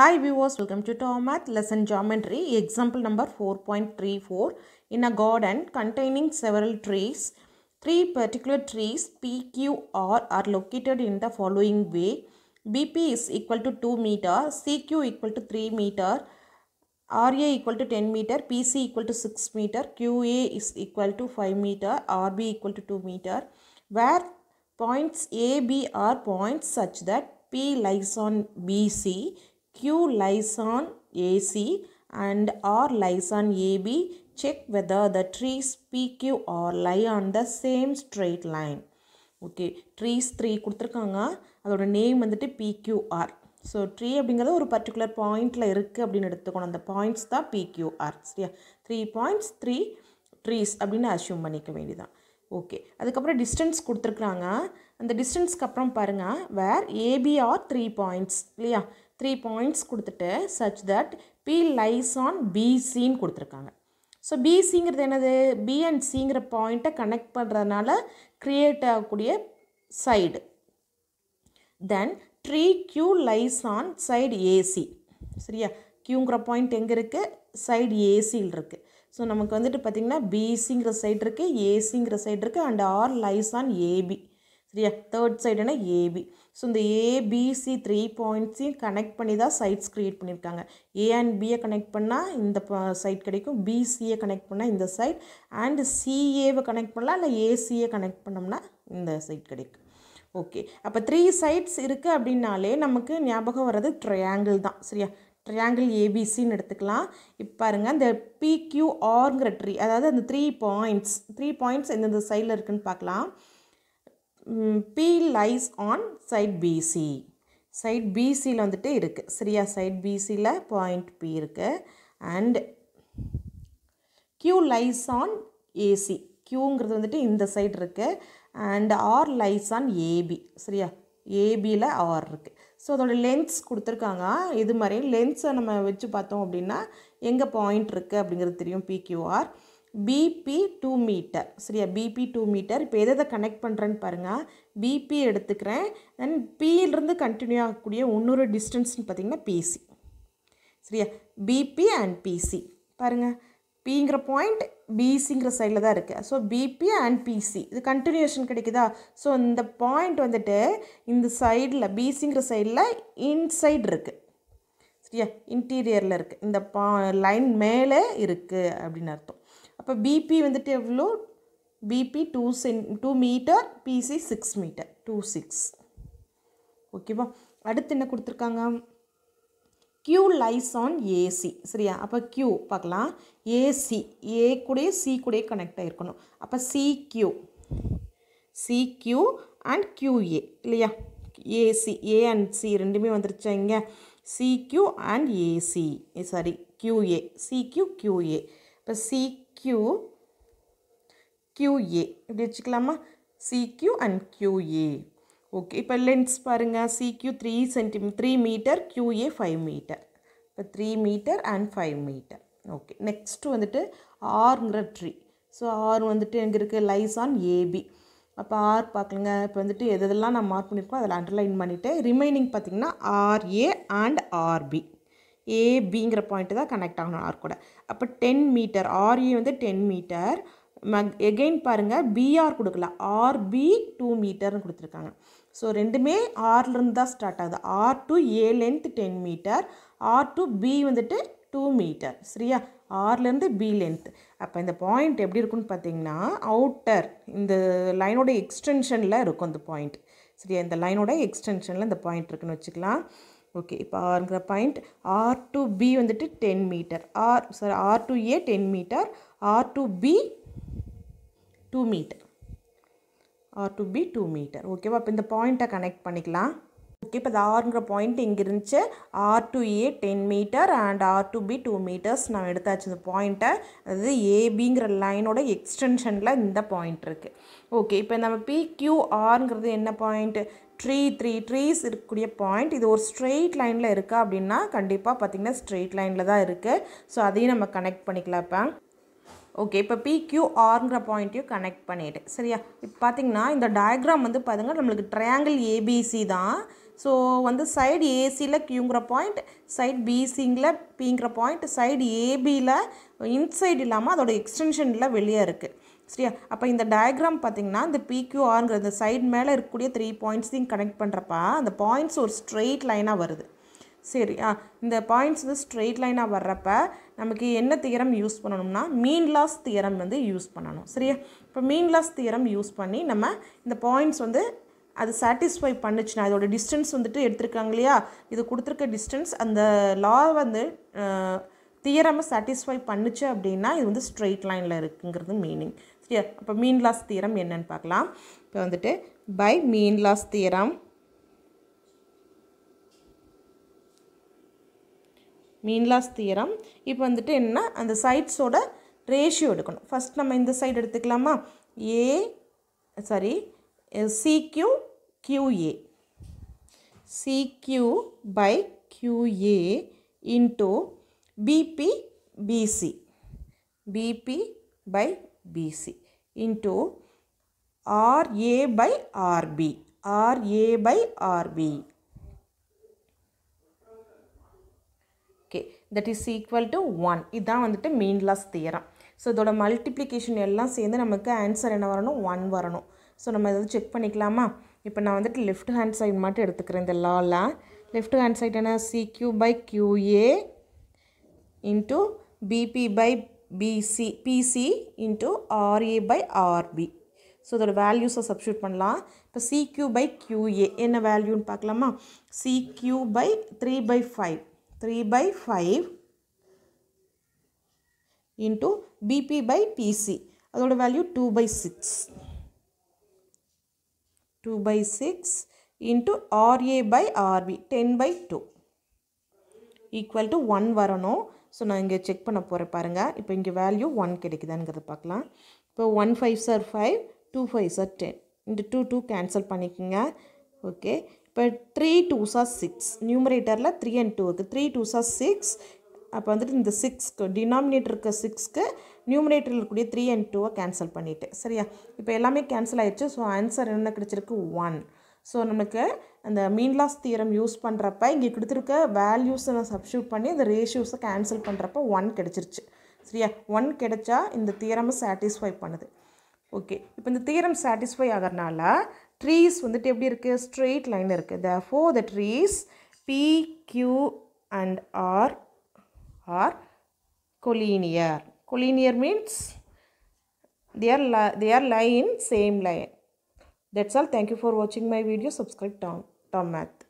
Hi viewers, welcome to TOMAT Math lesson geometry example number 4.34 in a garden containing several trees. Three particular trees P, Q, R are located in the following way. BP is equal to 2 meter, CQ equal to 3 meter, RA equal to 10 meter, PC equal to 6 meter, QA is equal to 5 meter, RB equal to 2 meter where points A, B are points such that P lies on BC Q AC and R R lyson AB, check whether the trees PQ R lie on the same straight line okay trees three கொடுத்துருக்காங்க அதோட name வந்துட்டு R so tree அப்படிங்கிறது ஒரு particular பாயிண்டில் இருக்குது அப்படின்னு எடுத்துக்கணும் அந்த பாயிண்ட்ஸ் தான் பிக்யூஆர் சரியா த்ரீ பாயிண்ட்ஸ் த்ரீ ட்ரீஸ் அப்படின்னு அசியூம் பண்ணிக்க வேண்டியதான் ஓகே அதுக்கப்புறம் டிஸ்டன்ஸ் கொடுத்துருக்குறாங்க அந்த டிஸ்டன்ஸ்க்கு அப்புறம் பாருங்கள் வேர் ஏபிஆர் த்ரீ பாயிண்ட்ஸ் இல்லையா த்ரீ பாயிண்ட்ஸ் கொடுத்துட்டு such that P lies on பிசின்னு கொடுத்துருக்காங்க ஸோ பிசிங்கிறது என்னது பி அண்ட் சிங்கிற பாயிண்ட்டை கனெக்ட் பண்ணுறதுனால க்ரியேட் ஆகக்கூடிய side then tree Q lies on side AC சரியா கியூங்கிற பாயிண்ட் எங்கே இருக்குது சைடு ஏசியில் இருக்குது ஸோ நமக்கு வந்துட்டு பார்த்திங்கன்னா பிசிங்கிற சைடு இருக்குது ஏசிங்கிற சைடு இருக்குது and R lies on AB சரியா தேர்ட் சைடுனா ஏபி ஸோ இந்த ஏபிசி த்ரீ பாயிண்ட்ஸையும் கனெக்ட் பண்ணி தான் சைட்ஸ் க்ரியேட் பண்ணியிருக்காங்க ஏ அண்ட் பியை கனெக்ட் பண்ணால் இந்த சைட் கிடைக்கும் பிசியை கனெக்ட் பண்ணால் இந்த சைட் அண்டு சிஏவை கனெக்ட் பண்ணலாம் இல்லை ஏசியை கனெக்ட் பண்ணோம்னா இந்த சைட் கிடைக்கும் ஓகே அப்போ த்ரீ சைட்ஸ் இருக்குது அப்படின்னாலே நமக்கு ஞாபகம் வர்றது ட்ரையாங்கிள் தான் சரியா ட்ரையாங்கிள் ஏபிசின்னு எடுத்துக்கலாம் இப்போ பாருங்கள் இந்த பிக்யூஆருங்கிற ட்ரீ அதாவது அந்த த்ரீ பாயிண்ட்ஸ் த்ரீ பாயிண்ட்ஸ் எந்தெந்த சைடில் இருக்குதுன்னு பார்க்கலாம் P lies on side BC side பிசியில் வந்துட்டு இருக்குது சரியா சைட் பிசியில் பாயிண்ட் பி இருக்குது and Q lies on AC கியூங்கிறது வந்துட்டு இந்த சைடு இருக்குது and R lies on AB சரியா ஏபியில் ஆர் இருக்குது ஸோ அதோடய லென்ஸ் கொடுத்துருக்காங்க இது மாதிரி லென்ஸை நம்ம வச்சு பார்த்தோம் அப்படின்னா எங்கே பாயிண்ட் இருக்குது அப்படிங்கிறது தெரியும் பிக்யூஆர் பிபி டூ மீட்டர் சரியா பிபி டூ மீட்டர் இப்போ எதை கனெக்ட் பண்ணுறேன்னு பாருங்கள் பிபி எடுத்துக்கிறேன் தென் பியிலிருந்து கண்டினியூ ஆகக்கூடிய இன்னொரு டிஸ்டன்ஸ்னு பார்த்திங்கன்னா பிசி சரியா பிபி அண்ட் பிசி பாருங்கள் பிங்கிற பாயிண்ட் பிசிங்கிற சைடில் தான் இருக்குது ஸோ பிபி அண்ட் பிசி இது கண்டினியூஷன் கிடைக்குதா ஸோ இந்த பாயிண்ட் வந்துட்டு இந்த சைடில் பிசிங்கிற சைடில் இன்சைடு இருக்குது சரியா இன்டீரியரில் இருக்குது இந்த பா லைன் மேலே இருக்குது அப்படின்னு அர்த்தம் அப்போ பிபி வந்துட்டு எவ்வளோ பிபி டூ சென் two metre PC six metre two six ஓகேவா அடுத்து என்ன கொடுத்துருக்காங்க கியூ லைஸ் ஆன் ஏசி சரியா அப்போ கியூ பார்க்கலாம் ஏசி ஏ கூடயே சி கூடயே கனெக்ட் ஆகிருக்கணும் அப்போ சி கியூ அண்ட் கியூஏ இல்லையா ஏசி ஏ அண்ட் சி ரெண்டுமே வந்துருச்சா இங்கே Q and AC sorry QA Q QA இப்போ சி கியூ கியூஏ இப்படி வச்சுக்கலாமா சிக்யூ அண்ட் கியூஏ ஓகே இப்போ லென்ஸ் பாருங்கள் சிக்யூ த்ரீ சென்டி three metre QA five metre இப்போ three metre and five metre okay next வந்துட்டு ஆறுங்கிற ட்ரீ ஸோ ஆர் வந்துட்டு எங்கே இருக்குது லைஸ் ஆன் ஏபி அப்போ ஆர் பார்க்கலங்க இப்போ வந்துட்டு எதெல்லாம் நான் மார்க் பண்ணியிருக்கோம் அதில் அண்டர்லைன் பண்ணிவிட்டு ரிமைனிங் பார்த்தீங்கன்னா ஆர்ஏ அண்ட் ஆர்பி ஏ பிங்கிற பாயிண்ட்டு தான் கனெக்ட் ஆகணும் ஆர் கூட அப்போ டென் மீட்டர் ஆர்ஏ வந்து டென் மீட்டர் மக் எகெயின் பாருங்கள் பிஆர் கொடுக்கல ஆர்பி டூ மீட்டர்னு கொடுத்துருக்காங்க ஸோ ரெண்டுமே ஆர்லேருந்து தான் ஸ்டார்ட் ஆகுது R to A length ten metre R to B வந்துட்டு டூ மீட்டர் சரியா ஆர்லேருந்து பி லென்த் அப்போ இந்த பாயிண்ட் எப்படி இருக்குன்னு பார்த்தீங்கன்னா அவுட்டர் இந்த லைனோட எக்ஸ்டென்ஷனில் இருக்கும் இந்த பாயிண்ட் சரியா இந்த லைனோட எக்ஸ்டென்ஷனில் இந்த பாயிண்ட் இருக்குன்னு வச்சுக்கலாம் ஓகே இப்போ ஆறுங்கிற பாயிண்ட் ஆர் டு பி வந்துட்டு ten metre R sorry R to A ten metre R to B two metre R to B two metre ஓகேவா இப்போ இந்த பாயிண்ட்டை கனெக்ட் பண்ணிக்கலாம் ஓகே இப்போ அது ஆறுங்கிற பாயிண்ட் இங்கே இருந்துச்சு R to A ten metre and R to B two metres நான் எடுத்தாச்சு இந்த பாயிண்ட்டை அதாவது ஏபிங்கிற லைனோட எக்ஸ்டென்ஷனில் இந்த பாயிண்ட் இருக்குது ஓகே இப்போ நம்ம பிக்யூஆருங்கிறது என்ன பாயிண்ட்டு ட்ரீ த்ரீ ட்ரீஸ் இருக்கக்கூடிய பாயிண்ட் இது ஒரு ஸ்ட்ரெயிட் லைனில் இருக்கா அப்படின்னா கண்டிப்பாக பார்த்திங்கன்னா ஸ்ட்ரெயிட் லைனில் தான் இருக்குது ஸோ அதையும் நம்ம கனெக்ட் பண்ணிக்கலாம் இப்போ ஓகே இப்போ பிக்யூஆருங்கிற பாயிண்ட்டையும் கனெக்ட் பண்ணிவிட்டு சரியா இப்போ பார்த்திங்கன்னா இந்த டயக்ராம் வந்து பாருங்கள் நம்மளுக்கு ட்ரையாங்கிள் ஏபிசி தான் ஸோ வந்து சைடு ஏசியில் கியூங்கிற பாயிண்ட் சைடு பிசிங்கில் பிங்கிற பாயிண்ட் சைடு ஏபியில் இன்சைடு இல்லாமல் அதோடய எக்ஸ்டென்ஷனில் வெளியே இருக்குது சரியா அப்போ இந்த டயக்ராம் பார்த்திங்கன்னா இந்த பிக்யூஆர்ங்கிற இந்த சைட் மேலே இருக்கக்கூடிய த்ரீ பாயிண்ட்ஸையும் கனெக்ட் பண்ணுறப்ப அந்த பாயிண்ட்ஸ் ஒரு ஸ்ட்ரெயிட் லைனாக வருது சரியா இந்த பாயிண்ட்ஸ் வந்து ஸ்ட்ரெயிட் லைனாக வர்றப்ப நமக்கு என்ன தியரம் யூஸ் பண்ணணும்னா மீன் லாஸ் தியரம் வந்து யூஸ் பண்ணணும் சரியா இப்போ மீன் லாஸ் தியரம் யூஸ் பண்ணி நம்ம இந்த பாயிண்ட்ஸ் வந்து அது சாட்டிஸ்ஃபை பண்ணுச்சுன்னா அதோட டிஸ்டன்ஸ் வந்துட்டு எடுத்திருக்காங்க இல்லையா இது கொடுத்துருக்க டிஸ்டன்ஸ் அந்த லா வந்து தியரமை சாட்டிஸ்ஃபை பண்ணுச்சு அப்படின்னா இது வந்து ஸ்ட்ரெயிட் லைனில் இருக்குங்கிறது மீனிங் தியர் அப்போ மீன் லாஸ் தீரம் என்னன்னு பார்க்கலாம் இப்போ வந்துட்டு by Menelaus theorem Menelaus theorem இப்போ வந்துட்டு என்ன அந்த சைட்ஸோட ரேஷியோ எடுக்கணும் ஃபஸ்ட் நம்ம இந்த சைடு எடுத்துக்கலாமா A sorry CQ QA CQ by QA into BP PC BP by BC into RA by RB. RA by RB. Okay, that is equal to 1. இதான் வந்துட்டு mean loss theorem. ஸோ இதோட multiplication எல்லாம் சேர்ந்து நமக்கு answer என்ன வரணும் one வரணும் so நம்ம எதாவது செக் பண்ணிக்கலாமா இப்போ நான் வந்துட்டு லெஃப்ட் ஹேண்ட் சைட் மட்டும் எடுத்துக்கிறேன் இந்த லாலாம் லெஃப்ட் ஹேண்ட் சைட் என்ன CQ by QA into BP BP by PC PC into RA by RB so இதோட வேல்யூஸை சப்ஸ்டியூட் பண்ணலாம் இப்போ சிக்யூ பை கியூஏ என்ன வேல்யூன்னு பார்க்கலாமா CQ by three by five three by five into BP by PC அதோட value two by six two by six into RA by RB ten by two equal to one வரணும் so நான் இங்கே check பண்ண போகிறேன் பாருங்கள் இப்போ இங்கே value one கிடைக்குதாங்கிறத பார்க்கலாம் இப்போ one five sir five two five sir ten இந்த டூ டூ கேன்சல் பண்ணிக்கோங்க ஓகே இப்போ த்ரீ டூ சார் சிக்ஸ் நியூமரேட்டரில் த்ரீ அண்ட் டூ இருக்குது த்ரீ டூ சார் சிக்ஸ் அப்போ வந்துட்டு இந்த சிக்ஸ்க்கு டினாமினேட்டர் இருக்க சிக்ஸ்க்கு நியூமரேட்டரில் இருக்கக்கூடிய த்ரீ அண்ட் டூவை கேன்சல் பண்ணிவிட்டு சரியா இப்போ எல்லாமே கேன்சல் ஆகிடுச்சு ஸோ ஆன்சர் என்ன கிடச்சிருக்கு ஒன் ஸோ நம்மளுக்கு அந்த மீன் லாஸ் யூஸ் பண்ணுறப்ப இங்கே கொடுத்துருக்க வேல்யூஸை நான் சப்ஸ்டியூட் பண்ணி இந்த ரேஷியோஸை கேன்சல் பண்ணுறப்ப ஒன் கிடச்சிருச்சு சரியா ஒன் கிடைச்சா இந்த தியரமை சாட்டிஸ்ஃபை பண்ணுது ஓகே இப்போ இந்த தியரம் சாட்டிஸ்ஃபை ஆகிறனால ட்ரீஸ் வந்துட்டு எப்படி இருக்குது ஸ்ட்ரெயிட் லைன் இருக்குது therefore the trees P Q and R are collinear collinear means there ல there line same line That's all. Thank you for watching my video. Subscribe Tom, Tom Math.